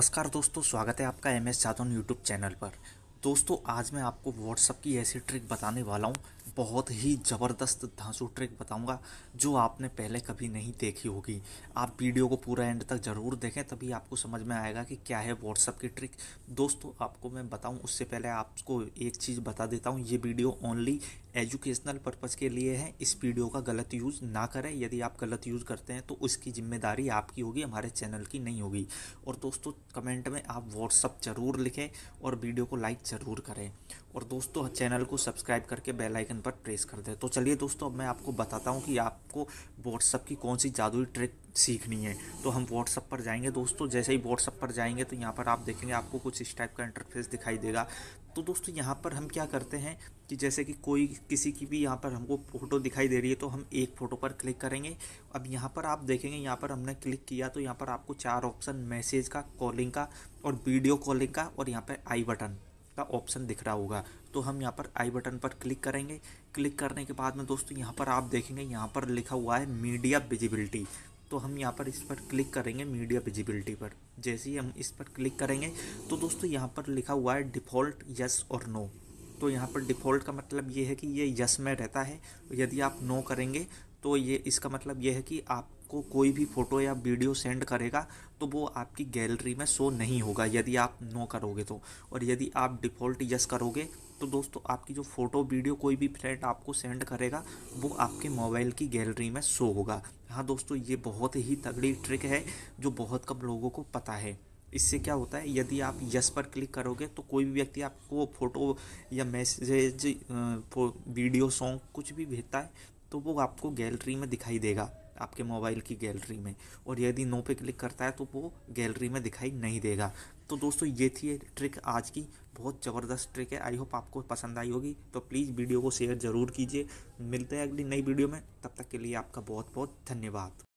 नमस्कार दोस्तों स्वागत है आपका M S Jadaun YouTube channel पर दोस्तों आज मैं आपको व्हाट्सअप की ऐसी ट्रिक बताने वाला हूँ बहुत ही ज़बरदस्त धांसू ट्रिक बताऊंगा जो आपने पहले कभी नहीं देखी होगी आप वीडियो को पूरा एंड तक ज़रूर देखें तभी आपको समझ में आएगा कि क्या है व्हाट्सअप की ट्रिक दोस्तों आपको मैं बताऊं उससे पहले आपको एक चीज़ बता देता हूं ये वीडियो ओनली एजुकेशनल पर्पज़ के लिए है इस वीडियो का गलत यूज़ ना करें यदि आप गलत यूज़ करते हैं तो उसकी जिम्मेदारी आपकी होगी हमारे चैनल की नहीं होगी और दोस्तों कमेंट में आप व्हाट्सअप ज़रूर लिखें और वीडियो को लाइक ज़रूर करें और दोस्तों चैनल को सब्सक्राइब करके बेलाइकन पर प्रेस कर दें तो चलिए दोस्तों अब मैं आपको बताता हूँ कि आपको व्हाट्सअप की कौन सी जादुई ट्रिक सीखनी है तो हम व्हाट्सअप पर जाएंगे दोस्तों जैसे ही व्हाट्सअप पर जाएंगे तो यहाँ पर आप देखेंगे आपको कुछ इस टाइप का इंटरफेस दिखाई देगा तो दोस्तों यहाँ पर हम क्या करते हैं कि जैसे कि कोई किसी की भी यहाँ पर हमको फ़ोटो दिखाई दे रही है तो हम एक फ़ोटो पर क्लिक करेंगे अब यहाँ पर आप देखेंगे यहाँ पर हमने क्लिक किया तो यहाँ पर आपको चार ऑप्शन मैसेज का कॉलिंग का और वीडियो कॉलिंग का और यहाँ पर आई बटन का ऑप्शन दिख रहा होगा तो हम यहाँ पर आई बटन पर क्लिक करेंगे क्लिक करने के बाद में दोस्तों यहाँ पर आप देखेंगे यहाँ पर लिखा हुआ है मीडिया विजिबिलिटी तो हम यहाँ पर इस पर क्लिक करेंगे मीडिया विजिबिलिटी पर जैसे ही हम इस पर क्लिक करेंगे तो दोस्तों यहाँ पर लिखा हुआ है डिफ़ॉल्ट यस और नो तो यहाँ पर डिफ़ॉल्ट का मतलब ये है कि ये यस में रहता है यदि आप नो करेंगे तो ये इसका मतलब ये है कि आप आपको कोई भी फ़ोटो या वीडियो सेंड करेगा तो वो आपकी गैलरी में शो नहीं होगा यदि आप नो करोगे तो और यदि आप डिफ़ॉल्ट यस करोगे तो दोस्तों आपकी जो फ़ोटो वीडियो कोई भी फ्रेंड आपको सेंड करेगा वो आपके मोबाइल की गैलरी में शो होगा हाँ दोस्तों ये बहुत ही तगड़ी ट्रिक है जो बहुत कम लोगों को पता है इससे क्या होता है यदि आप यस पर क्लिक करोगे तो कोई भी व्यक्ति आपको फ़ोटो या मैसेज वीडियो सॉन्ग कुछ भी भेजता है तो वो आपको गैलरी में दिखाई देगा आपके मोबाइल की गैलरी में और यदि नो पे क्लिक करता है तो वो गैलरी में दिखाई नहीं देगा तो दोस्तों ये थी ट्रिक आज की बहुत ज़बरदस्त ट्रिक है आई होप आपको पसंद आई होगी तो प्लीज़ वीडियो को शेयर ज़रूर कीजिए मिलते हैं अगली नई वीडियो में तब तक के लिए आपका बहुत बहुत धन्यवाद